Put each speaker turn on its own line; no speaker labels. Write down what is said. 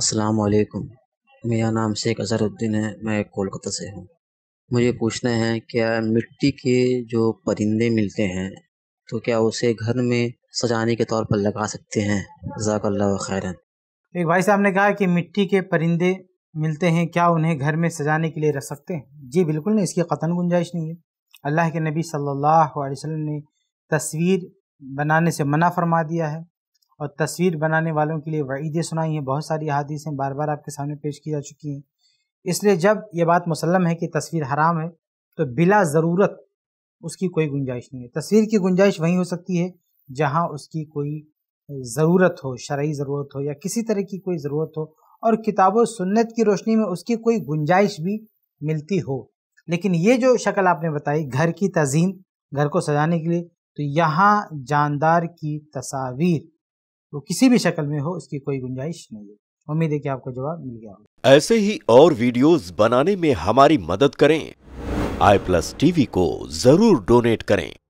अस्सलाम वालेकुम मेरा नाम शेख अजहरुद्दीन है मैं कोलकाता से हूँ मुझे पूछना है क्या मिट्टी के जो परिंदे मिलते हैं तो क्या उसे घर में सजाने के तौर पर लगा सकते हैं जजाकल्ला खैरन
एक भाई साहब ने कहा कि मिट्टी के परिंदे मिलते हैं क्या उन्हें घर में सजाने के लिए रख सकते हैं जी बिल्कुल नहीं इसकी ख़तन गुंजाइश नहीं है अल्लाह के नबी सल्लल्लाहु अलैहि वसल्लम ने तस्वीर बनाने से मना फरमा दिया है और तस्वीर बनाने वालों के लिए वईदें सुनाई हैं बहुत सारी हैं बार बार आपके सामने पेश की जा चुकी हैं इसलिए जब ये बात मुसलम है कि तस्वीर हराम है तो बिला ज़रूरत उसकी कोई गुंजाइश नहीं है तस्वीर की गुंजाइश वहीं हो सकती है जहाँ उसकी कोई ज़रूरत हो शरा ज़रूरत हो या किसी तरह की कोई ज़रूरत हो और किताब सुन्नत की रोशनी में उसकी कोई गुंजाइश भी मिलती हो लेकिन ये जो शक्ल आपने बताई घर की तजीम घर को सजाने के लिए तो यहाँ जानदार की तस्वीर वो किसी भी शक्ल में हो इसकी कोई गुंजाइश नहीं है उम्मीद है कि आपको जवाब मिल गया होगा
ऐसे ही और वीडियोस बनाने में हमारी मदद करें आई प्लस टीवी को जरूर डोनेट करें